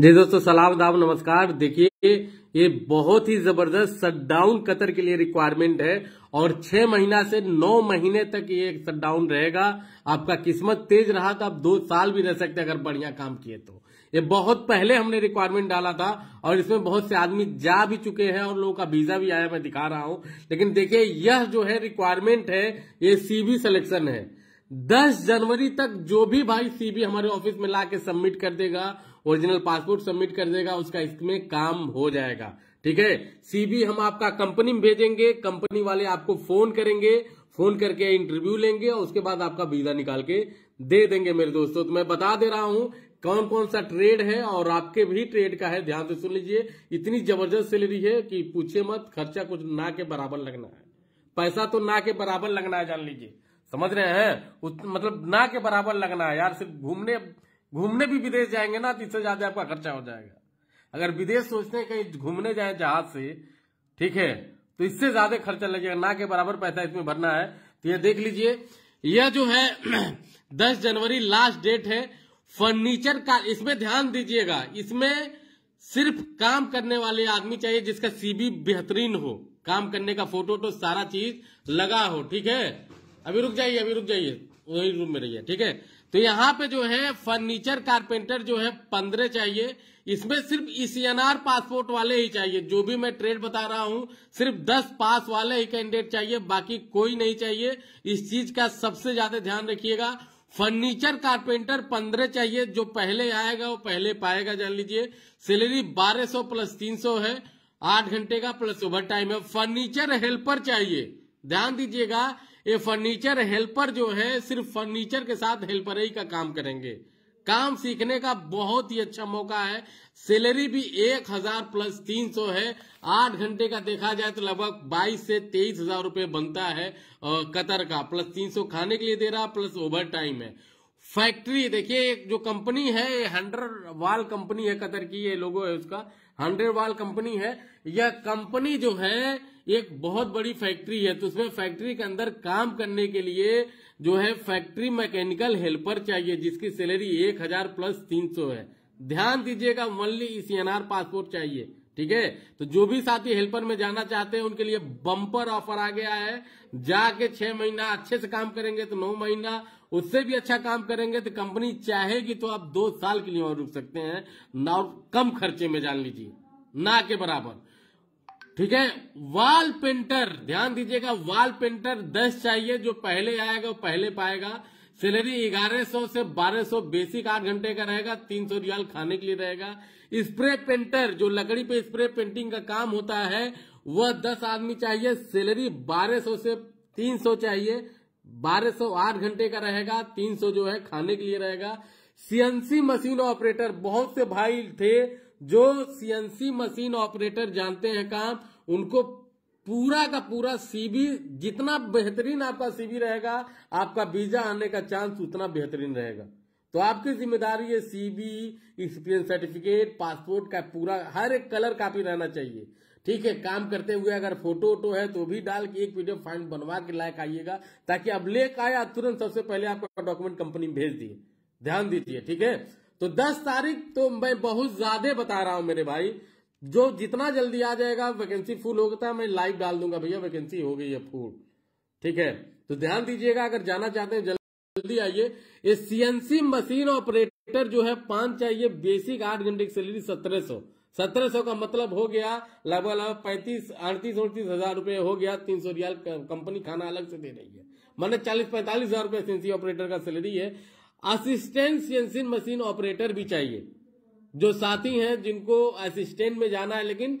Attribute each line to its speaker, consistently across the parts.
Speaker 1: जी दोस्तों सलाम दाम नमस्कार देखिए ये बहुत ही जबरदस्त शटडाउन कतर के लिए रिक्वायरमेंट है और छह महीना से नौ महीने तक ये शटडाउन रहेगा आपका किस्मत तेज रहा तो आप दो साल भी रह सकते अगर बढ़िया काम किए तो ये बहुत पहले हमने रिक्वायरमेंट डाला था और इसमें बहुत से आदमी जा भी चुके हैं और लोगों का वीजा भी आया मैं दिखा रहा हूं लेकिन देखिये यह जो है रिक्वायरमेंट है ये सीबी सिलेक्शन है 10 जनवरी तक जो भी भाई सीबी हमारे ऑफिस में ला के सबमिट कर देगा ओरिजिनल पासपोर्ट सबमिट कर देगा उसका इसमें काम हो जाएगा ठीक है सीबी हम आपका कंपनी में भेजेंगे कंपनी वाले आपको फोन करेंगे फोन करके इंटरव्यू लेंगे और उसके बाद आपका वीजा निकाल के दे देंगे मेरे दोस्तों तो मैं बता दे रहा हूं कौन कौन सा ट्रेड है और आपके भी ट्रेड का है ध्यान से सुन लीजिए इतनी जबरदस्त सैलरी है कि पूछे मत खर्चा कुछ ना के बराबर लगना है पैसा तो ना के बराबर लगना है जान लीजिए समझ रहे हैं मतलब ना के बराबर लगना है यार सिर्फ घूमने घूमने भी विदेश जाएंगे ना तो इससे ज्यादा आपका खर्चा हो जाएगा अगर विदेश सोचते हैं कहीं घूमने जाए जहाज से ठीक है तो इससे ज्यादा खर्चा लगेगा ना के बराबर पैसा इसमें भरना है तो यह देख लीजिए यह जो है दस जनवरी लास्ट डेट है फर्नीचर का इसमें ध्यान दीजिएगा इसमें सिर्फ काम करने वाले आदमी चाहिए जिसका सीबी बेहतरीन हो काम करने का फोटो तो सारा चीज लगा हो ठीक है अभी रुक जाइए अभी रुक जाइए वही रूम में रहिए ठीक है तो यहाँ पे जो है फर्नीचर कारपेंटर जो है पंद्रह चाहिए इसमें सिर्फ ईसीएनआर e पासपोर्ट वाले ही चाहिए जो भी मैं ट्रेड बता रहा हूं सिर्फ दस पास वाले ही कैंडिडेट चाहिए बाकी कोई नहीं चाहिए इस चीज का सबसे ज्यादा ध्यान रखिएगा फर्नीचर कारपेंटर पंद्रह चाहिए जो पहले आएगा वो पहले पाएगा जान लीजिए सैलरी बारह सौ प्लस तीन सौ है आठ घंटे का प्लस ओवर टाइम है फर्नीचर हेल्पर चाहिए ध्यान दीजिएगा ये फर्नीचर हेल्पर जो है सिर्फ फर्नीचर के साथ हेल्पर ही का काम करेंगे काम सीखने का बहुत ही अच्छा मौका है सैलरी भी एक हजार प्लस तीन सौ है आठ घंटे का देखा जाए तो लगभग बाईस से तेईस हजार रूपये बनता है कतर का प्लस तीन सौ खाने के लिए दे रहा प्लस ओवर टाइम है फैक्ट्री देखिए जो कंपनी है ये हंड्रेड वाल कंपनी है कतर की ये लोगो है उसका हंड्रेड वाल कंपनी है यह कंपनी जो है एक बहुत बड़ी फैक्ट्री है तो उसमें फैक्ट्री के अंदर काम करने के लिए जो है फैक्ट्री मैकेनिकल हेल्पर चाहिए जिसकी सैलरी एक हजार प्लस तीन सौ है ध्यान दीजिएगा मल्ली इस एनआर पासपोर्ट चाहिए ठीक है तो जो भी साथी हेल्पर में जाना चाहते हैं उनके लिए बम्पर ऑफर आ गया है जाके छह महीना अच्छे से काम करेंगे तो नौ महीना उससे भी अच्छा काम करेंगे तो कंपनी चाहेगी तो आप दो साल के लिए और रुक सकते हैं ना कम खर्चे में जान लीजिए ना के बराबर ठीक है वॉल पेंटर ध्यान दीजिएगा वॉल पेंटर दस चाहिए जो पहले आएगा वो पहले पाएगा सैलरी 1100 से 1200 बेसिक आठ घंटे का रहेगा 300 रियाल खाने के लिए रहेगा स्प्रे पेंटर जो लकड़ी पे स्प्रे पेंटिंग का काम होता है वह 10 आदमी चाहिए सैलरी 1200 से 300 चाहिए 1200 आठ घंटे का रहेगा 300 जो है खाने के लिए रहेगा सीएनसी मशीन ऑपरेटर बहुत से भाई थे जो सीएनसी मशीन ऑपरेटर जानते हैं काम उनको पूरा का पूरा सीबी जितना बेहतरीन आपका सीबी रहेगा आपका वीजा आने का चांस उतना बेहतरीन रहेगा तो आपकी जिम्मेदारी है सीबी एक्सपीरियंस सर्टिफिकेट पासपोर्ट का पूरा हर एक कलर कापी रहना चाहिए ठीक है काम करते हुए अगर फोटो वोटो है तो भी डाल के एक वीडियो फाइन बनवा के लायक आइएगा ताकि अब लेक आया तुरंत सबसे पहले आपका डॉक्यूमेंट कंपनी भेज दिए ध्यान दीजिए ठीक है तो दस तारीख तो मैं बहुत ज्यादा बता रहा हूं मेरे भाई जो जितना जल्दी आ जाएगा वैकेंसी फुल होता है मैं लाइव डाल दूंगा भैया वैकेंसी हो गई है फुल ठीक है तो ध्यान दीजिएगा अगर जाना चाहते हैं जल्दी आइए ये सीएनसी मशीन ऑपरेटर जो है पांच चाहिए बेसिक आठ घंटे की सैलरी सत्रह सौ सत्रह सौ का मतलब हो गया लगभग लगभग पैंतीस अड़तीस उड़तीस हजार रुपए हो गया तीन सौ रियाल कंपनी खाना अलग से दे रही है मैंने चालीस पैंतालीस हजार रुपए सीएनसी ऑपरेटर का सैलरी है असिस्टेंट सीएनसी मशीन ऑपरेटर भी चाहिए जो साथी हैं जिनको असिस्टेंट में जाना है लेकिन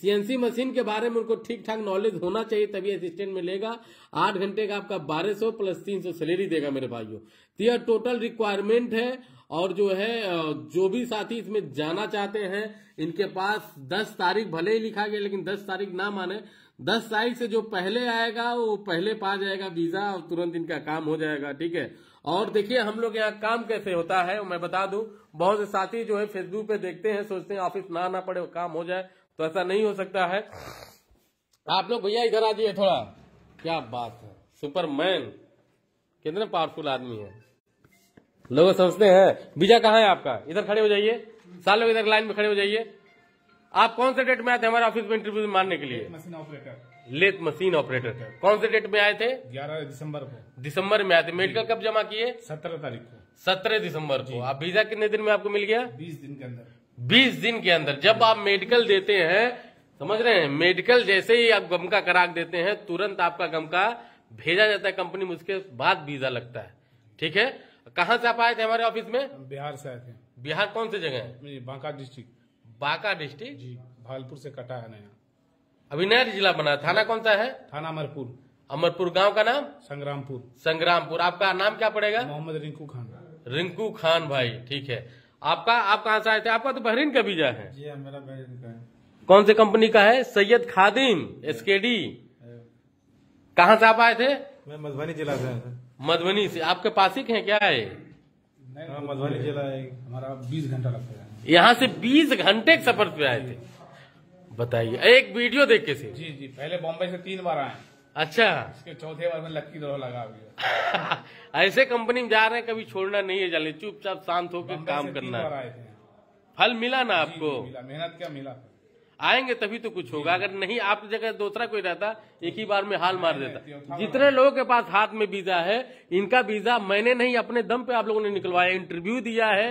Speaker 1: सीएनसी मशीन के बारे में उनको ठीक ठाक नॉलेज होना चाहिए तभी असिस्टेंट मिलेगा आठ घंटे का आपका बारह सौ प्लस तीन सौ सैलरी देगा मेरे भाइयों तो यह टोटल रिक्वायरमेंट है और जो है जो भी साथी इसमें जाना चाहते हैं इनके पास दस तारीख भले ही लिखा गया लेकिन दस तारीख ना माने दस तारीख से जो पहले आएगा वो पहले पा जाएगा वीजा और तुरंत इनका काम हो जाएगा ठीक है और देखिए हम लोग यहाँ काम कैसे होता है मैं बता दूं बहुत से साथी जो है फेसबुक पे देखते हैं सोचते हैं ऑफिस ना आना पड़े काम हो जाए तो ऐसा नहीं हो सकता है आप लोग भैया इधर आ जाइए थोड़ा क्या बात है सुपरमैन कितने पावरफुल आदमी है लोग समझते हैं बीजा कहाँ है आपका इधर खड़े हो जाइए साल लोग इधर लाइन में खड़े हो जाइए आप कौन से डेट में आते हैं हमारे ऑफिस में इंटरव्यू मारने के लिए machine operator lathe machine operator कौन से डेट में आए थे ग्यारह दिसंबर को दिसंबर में आए थे मेडिकल कब जमा किए सत्रह तारीख को सत्रह दिसंबर को आप वीजा कितने दिन में आपको मिल गया बीस दिन के अंदर बीस दिन के अंदर जब आप मेडिकल देते हैं समझ रहे हैं मेडिकल जैसे ही आप गम का कराक देते हैं तुरंत आपका गम का भेजा जाता है कंपनी में उसके बाद वीजा लगता है ठीक है कहाँ से आप आए थे हमारे ऑफिस में बिहार से आए थे बिहार कौन से जगह है बांका डिस्ट्रिक्ट बांका डिस्ट्रिक्ट जी भालपुर से कटा है नया नया जिला बना थाना कौन सा है थाना अमरपुर अमरपुर गांव का नाम संग्रामपुर संग्रामपुर आपका नाम क्या पड़ेगा मोहम्मद रिंकू खान रिंकू खान भाई ठीक है आपका आप कहाँ से आए थे आपका तो बहरीन का बीजा है जी हाँ, मेरा बहरीन का है कौन से कंपनी का है Syed Khadim S K D कहाँ से आप आए थे मैं मधुबनी जिला से मधुबनी से आपके पासिक है क्या है हाँ, मधुबनी जिला है हमारा बीस घंटा लगता है यहाँ से बीस घंटे के सफर पे आए थे बताइए एक वीडियो देख के से जी जी पहले बॉम्बे से तीन बार आए अच्छा इसके चौथे बार में लक्की दौड़ लगा भैया ऐसे कंपनी में जा रहे हैं कभी छोड़ना नहीं है जाने चुपचाप शांत होकर काम करना फल मिला ना आपको मेहनत क्या मिला आएंगे तभी तो कुछ होगा अगर नहीं आप जगह दूसरा कोई रहता एक ही बार में हाल मार देता जितने लोगों के पास हाथ में वीजा है इनका वीजा मैंने नहीं अपने दम पे आप लोगों ने निकलवाया इंटरव्यू दिया है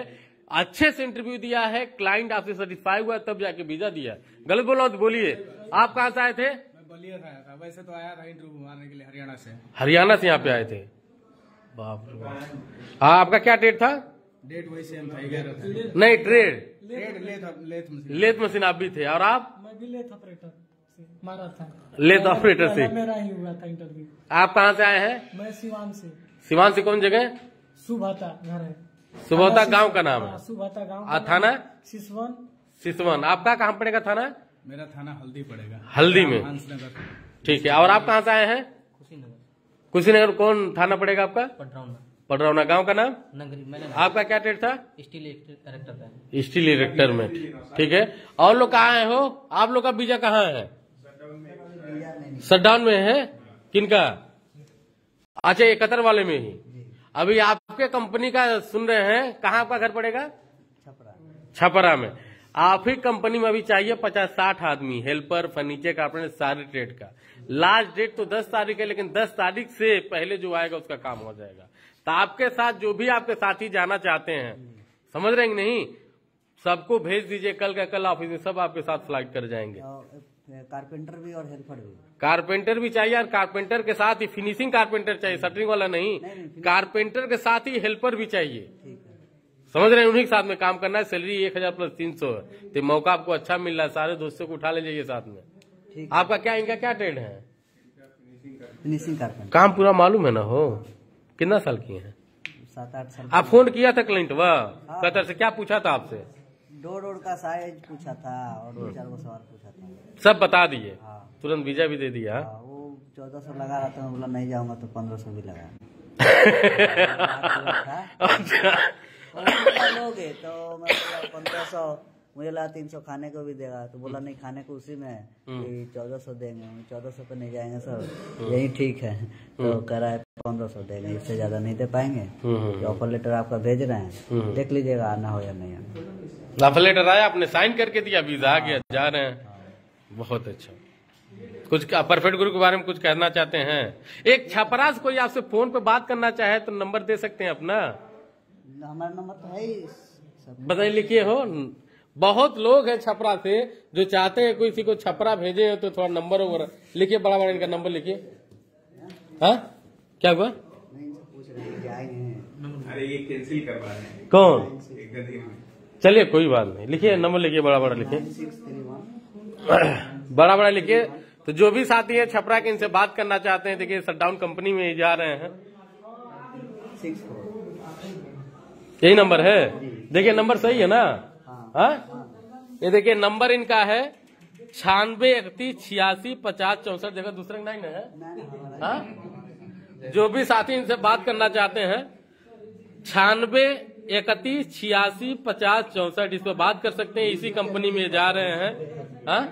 Speaker 1: अच्छे से इंटरव्यू दिया है क्लाइंट आपसे सेटिस्फाई हुआ तब जाके वीजा दिया गलत बोला तो बोलिए आप कहाँ से आए थे बलिया था वैसे तो आया था इंटरव्यू मारने के लिए हरियाणा से हरियाणा से यहाँ पे आए थे बाप हाँ, आपका क्या डेट था डेट वही सेम था नहीं ट्रेड लेथ मशीन आप भी थे और आप मैं भी लेथ ऑपरेटर मारा था लेथ ऑपरेटर से आप कहाँ से आए हैं मैं सिवान से सिवान से कौन जगह सुबह घर है सुबहता गांव का नाम है हाँ, सुबहता गांव थाना सिसवन सिसवन आपका कहाँ पड़ेगा थाना मेरा थाना हल्दी पड़ेगा हल्दी में ठीक है और आप कहाँ से आए हैं कुशीनगर कुशीनगर कौन थाना पड़ेगा आपका पटरौना पटरौना गाँव का नाम नगरी आपका क्या ट्रेड था स्टील डायरेक्टर स्टील इरेक्टर में ठीक है और लोग कहाँ आए हो आप लोग का बीजा कहाँ है शटडाउन में है किनका अच्छा कतर वाले में ही अभी आपके कंपनी का सुन रहे हैं कहाँ आपका घर पड़ेगा छपरा छपरा में आप ही कंपनी में अभी चाहिए पचास साठ आदमी हेल्पर फर्नीचर का अपने सारे ट्रेड का लास्ट डेट तो दस तारीख है लेकिन दस तारीख से पहले जो आएगा उसका काम हो जाएगा तो आपके साथ जो भी आपके साथी जाना चाहते हैं समझ रहे नहीं सबको भेज दीजिए कल का कल ऑफिस में सब आपके साथ फ्लाइट कर जाएंगे
Speaker 2: कारपेंटर भी और हेल्पर भी
Speaker 1: कारपेंटर भी चाहिए और कारपेंटर के साथ ही फिनिशिंग कारपेंटर चाहिए सटरिंग वाला नहीं, नहीं, नहीं कारपेंटर के साथ ही हेल्पर भी चाहिए समझ रहे हैं उन्हीं के साथ में काम करना है सैलरी एक हजार प्लस तीन सौ है तो मौका आपको अच्छा मिल रहा है सारे दोस्तों को उठा ले जाइए साथ में आपका क्या इनका क्या ट्रेड है फिनिशिंग कारपेंटर काम पूरा मालूम है ना हो कितना साल की है सात आठ साल आप फोन किया था क्लाइंट वह हाँ। कतर से क्या पूछा था आपसे डोर
Speaker 2: डोर का साइज पूछा था और दो चार सवाल पूछा
Speaker 1: था सब बता दिए हाँ। तुरंत वीजा भी दे दिया हाँ,
Speaker 2: वो चौदह सौ लगा रहा था बोला नहीं जाऊंगा तो पंद्रह सौ भी लगा लोगे तो पंद्रह सौ मुझे तीन सौ खाने को भी देगा तो बोला नहीं खाने को उसी में हम्म। चौदह सौ देंगे चौदह सौ तो नहीं जाएंगे सर हम्म। यही ठीक है तो हम्म। कराए है पंद्रह सौ देंगे इससे ज्यादा नहीं दे पाएंगे ऑफर लेटर आपका भेज रहे हैं देख लीजिएगा आना हो या नहीं आना
Speaker 1: लाफा लेटर आया आपने साइन करके दिया वीजा आ गया हाँ। जा रहे हैं बहुत अच्छा कुछ परफेक्ट गुरु के बारे में कुछ कहना चाहते हैं एक छापराज कोई आपसे फोन पे बात करना चाहे तो नंबर दे सकते हैं अपना
Speaker 2: हमारा नंबर तो है
Speaker 1: बताइए लिखिए हो बहुत लोग हैं छपरा से जो चाहते हैं कोई किसी को छपरा भेजे हो तो थोड़ा नंबर ओवर लिखिए बड़ा बड़ा इनका नंबर लिखिए हाँ? क्या हुआ रहे हैं कौन चलिए कोई बात नहीं लिखिए हाँ। नंबर लिखिए बड़ा बड़ा लिखिए बड़ा बड़ा लिखिए तो जो भी साथी है छपरा के इनसे बात करना चाहते हैं देखिए शटडाउन कंपनी में जा रहे हैं यही नंबर है देखिए नंबर सही है ना हाँ। हाँ? ये देखिए नंबर इनका है छानबे इकतीस छियासी पचास चौसठ जगह दूसरे का नाइन है जो भी साथी इनसे बात करना चाहते हैं छानबे इकतीस छियासी पचास चौसठ इस पर बात कर सकते हैं इसी कंपनी में जा रहे हैं यूट्यूब हाँ?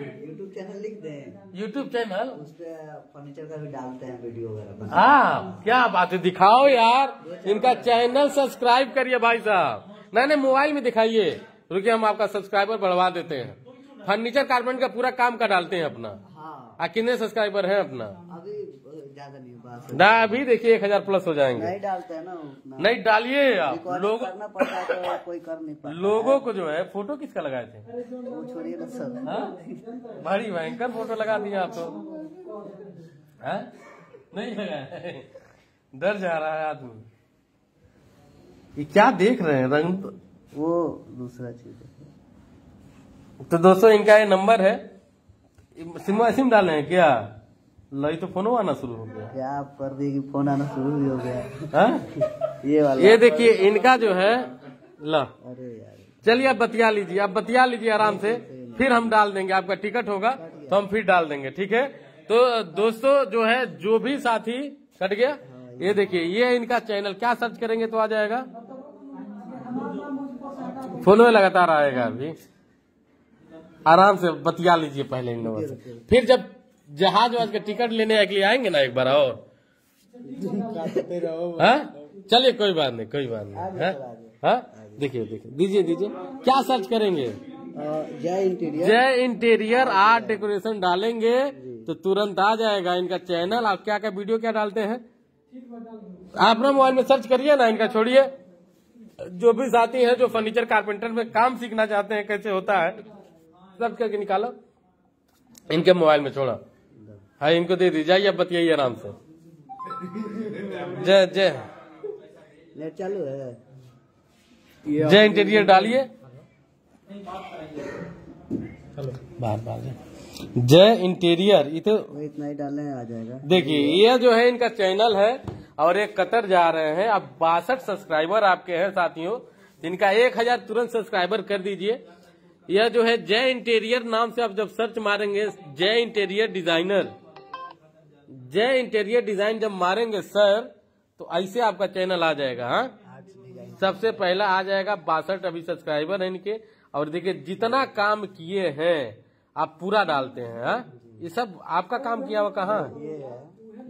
Speaker 2: चैनल लिख दें यूट्यूब चैनल उस फर्नीचर का भी डालते हैं वीडियो वगैरह हाँ
Speaker 1: क्या बात है दिखाओ यार इनका चैनल सब्सक्राइब करिए भाई साहब नहीं नहीं मोबाइल में दिखाइए रुकिए हम आपका सब्सक्राइबर बढ़वा देते हैं फर्नीचर कार्पेंट का पूरा काम का डालते हैं अपना हाँ। कितने सब्सक्राइबर हैं अपना
Speaker 2: ज्यादा नहीं ना अभी देखिए एक हजार प्लस हो जाएंगे नहीं डालते हैं ना
Speaker 1: नहीं डालिए आप लोग
Speaker 2: करना पड़ता है तो कोई कर नहीं
Speaker 1: पाता लोगों को जो है फोटो किसका लगाए थे
Speaker 2: हाँ? भारी भयंकर
Speaker 1: फोटो लगा दिया आप तो नहीं डर जा रहा है आदमी ये क्या देख रहे हैं रंग तो-
Speaker 2: वो दूसरा चीज
Speaker 1: तो दोस्तों इनका ये नंबर है सिम सिम डाले हैं क्या
Speaker 2: लई तो फोन आना शुरू हो गया क्या कर दी फोन आना शुरू हो गया
Speaker 1: हाँ?
Speaker 2: ये वाला ये देखिए इनका जो है
Speaker 1: ला अरे चलिए आप बतिया लीजिए आप बतिया लीजिए आराम से फिर हम डाल देंगे आपका टिकट होगा तो हम फिर डाल देंगे ठीक है तो दोस्तों जो है जो भी साथी कट गया ये देखिए ये इनका चैनल क्या सर्च करेंगे तो आ जाएगा फोन में लगातार आएगा अभी आराम से बतिया लीजिए पहले इन लोगों से फिर जब जहाज वहाज का टिकट लेने के लिए आएंगे ना एक बार और हाँ? चलिए कोई बात नहीं कोई बात नहीं हाँ? हाँ? देखिए देखिए दीजिए दीजिए क्या सर्च करेंगे
Speaker 2: जय इंटीरियर जय
Speaker 1: इंटीरियर आर्ट डेकोरेशन डालेंगे तो तुरंत आ जाएगा इनका चैनल आप क्या क्या वीडियो क्या डालते हैं आप ना मोबाइल में सर्च करिए ना इनका छोड़िए जो भी साथी हैं जो फर्नीचर कारपेंटर में काम सीखना चाहते हैं कैसे होता है सब करके निकालो इनके मोबाइल में छोड़ा हाँ इनको दे दीजिए जाइए बतियाइए आराम से जय जय
Speaker 2: चालू है जय इंटीरियर डालिए बार बार जय इंटीरियर ये तो इतना ही है आ जाएगा देखिए
Speaker 1: ये जो है इनका चैनल है और एक कतर जा रहे हैं अब बासठ सब्सक्राइबर आपके हैं साथियों जिनका एक हजार तुरंत सब्सक्राइबर कर दीजिए यह जो है जय इंटीरियर नाम से आप जब सर्च मारेंगे Jai interior designer Jai interior design जब मारेंगे सर तो ऐसे आपका चैनल आ जाएगा हाँ सबसे पहला आ जाएगा बासठ अभी सब्सक्राइबर है इनके और देखिए जितना काम किए हैं आप पूरा डालते हैं हा? ये सब आपका काम किया हुआ कहाँ ये,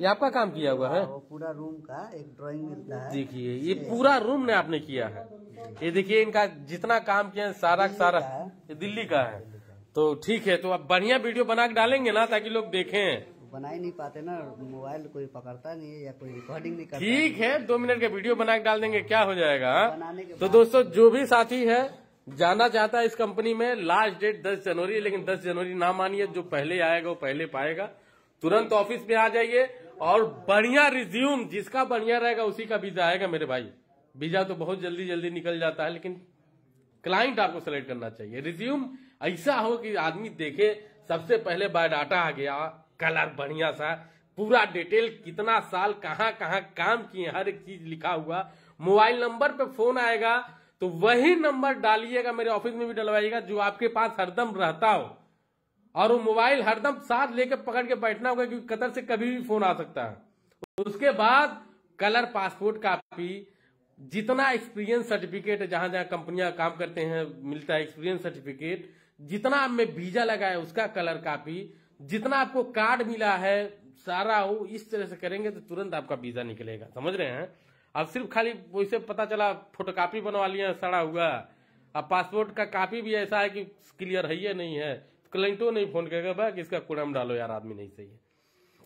Speaker 1: ये आपका काम किया हुआ है
Speaker 2: पूरा रूम का एक ड्राइंग मिलता है
Speaker 1: देखिए ये पूरा रूम ने आपने किया है ये देखिए इनका जितना काम किया है सारा सारा ये दिल्ली का है तो ठीक है तो आप बढ़िया वीडियो बना के डालेंगे ना ताकि लोग देखें
Speaker 2: बना ही नहीं पाते ना मोबाइल कोई पकड़ता नहीं है या कोई रिकॉर्डिंग नहीं करता
Speaker 1: ठीक है दो मिनट का वीडियो बना के डाल देंगे क्या हो जाएगा हाँ? बनाने के तो दोस्तों जो भी साथी है जाना चाहता है इस कंपनी में लास्ट डेट 10 जनवरी लेकिन 10 जनवरी ना मानिए जो पहले आएगा वो पहले पाएगा तुरंत ऑफिस में आ जाइए और बढ़िया रिज्यूम जिसका बढ़िया रहेगा उसी का वीजा आएगा मेरे भाई वीजा तो बहुत जल्दी जल्दी निकल जाता है लेकिन क्लाइंट आपको सेलेक्ट करना चाहिए रिज्यूम ऐसा हो कि आदमी देखे सबसे पहले बायोडाटा आ गया कलर बढ़िया सा पूरा डिटेल कितना साल कहाँ कहाँ काम किए हर एक चीज लिखा हुआ मोबाइल नंबर पे फोन आएगा तो वही नंबर डालिएगा मेरे ऑफिस में भी डलवाइएगा जो आपके पास हरदम रहता हो और वो मोबाइल हरदम साथ लेकर पकड़ के बैठना होगा क्योंकि कतर से कभी भी फोन आ सकता है उसके बाद कलर पासपोर्ट कापी जितना एक्सपीरियंस सर्टिफिकेट जहां जहां कंपनियां काम करते हैं मिलता है एक्सपीरियंस सर्टिफिकेट जितना आप में वीजा लगाया उसका कलर कापी जितना आपको कार्ड मिला है सारा हो इस तरह से करेंगे तो तुरंत आपका वीजा निकलेगा समझ रहे हैं अब सिर्फ खाली वैसे पता चला फोटोकॉपी बनवा लिया सड़ा हुआ अब पासपोर्ट का कापी भी ऐसा है कि क्लियर है या नहीं है क्लाइंटो नहीं फोन करेगा भाई इसका कोडम डालो यार आदमी नहीं सही है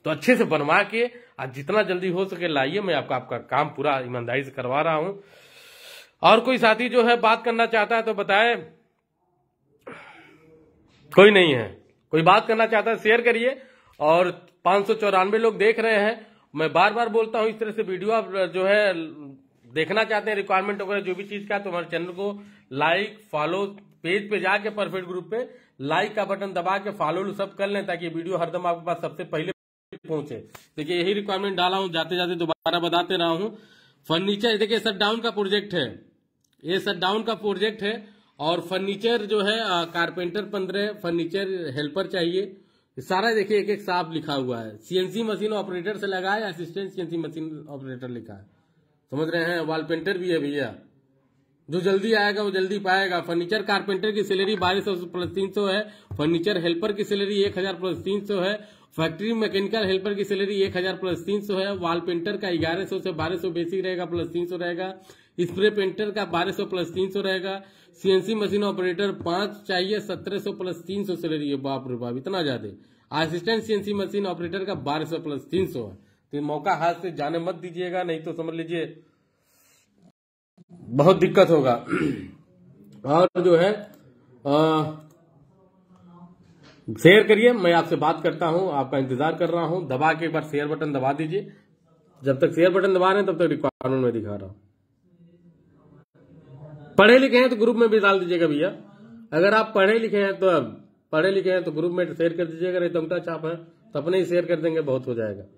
Speaker 1: तो अच्छे से बनवा के आज जितना जल्दी हो सके लाइए मैं आपका आपका काम पूरा ईमानदारी से करवा रहा हूं और कोई साथी जो है बात करना चाहता है तो बताए कोई नहीं है कोई बात करना चाहता है शेयर करिए और पांच लोग देख रहे हैं मैं बार बार बोलता हूँ इस तरह से वीडियो आप जो है देखना चाहते हैं रिक्वायरमेंट वगैरह जो भी चीज का तो हमारे चैनल को लाइक फॉलो पेज पे जाके परफेक्ट ग्रुप पे लाइक का बटन दबा के फॉलो सब कर लें ताकि वीडियो हरदम आपके पास सबसे पहले पहुंचे देखिए यही रिक्वायरमेंट डाला हूँ जाते जाते दोबारा बताते रहा हूँ फर्नीचर देखिए सट डाउन का प्रोजेक्ट है ये सट डाउन का प्रोजेक्ट है और फर्नीचर जो है कारपेंटर पंद्रह फर्नीचर हेल्पर चाहिए सारा देखिए एक एक साफ लिखा हुआ है सीएनसी मशीन ऑपरेटर से लगा है असिस्टेंट सीएनसी मशीन ऑपरेटर लिखा है समझ रहे हैं वॉल पेंटर भी है भैया जो जल्दी आएगा वो जल्दी पाएगा फर्नीचर कारपेंटर की सैलरी बारह सौ प्लस तीन सौ है फर्नीचर हेल्पर की सैलरी एक हजार प्लस तीन सौ है फैक्ट्री मैकेनिकल हेल्पर की सैलरी एक हजार प्लस तीन सौ है वॉल पेंटर का ग्यारह सौ से बारह सौ बेसिक रहेगा प्लस तीन सौ रहेगा स्प्रे पेंटर का बारह सौ प्लस तीन सौ रहेगा सीएनसी मशीन ऑपरेटर पांच चाहिए सत्रह सौ प्लस तीन सौ सैलरी है बाप रे बाप इतना ज्यादा असिस्टेंट सीएनसी मशीन ऑपरेटर का बारह सौ प्लस तीन सौ है तो मौका हाथ से जाने मत दीजिएगा नहीं तो समझ लीजिए बहुत दिक्कत होगा और जो है शेयर करिए मैं आपसे बात करता हूं आपका इंतजार कर रहा हूं दबा के एक बार शेयर बटन दबा दीजिए जब तक शेयर बटन दबा रहे हैं तब तक रिकॉर्ड में दिखा रहा हूं पढ़े लिखे हैं तो ग्रुप में भी डाल दीजिएगा भैया अगर आप पढ़े लिखे हैं तो पढ़े लिखे हैं तो ग्रुप में शेयर कर दीजिएगा नहीं तो उल्टा चाप है तो अपने ही शेयर कर देंगे बहुत हो जाएगा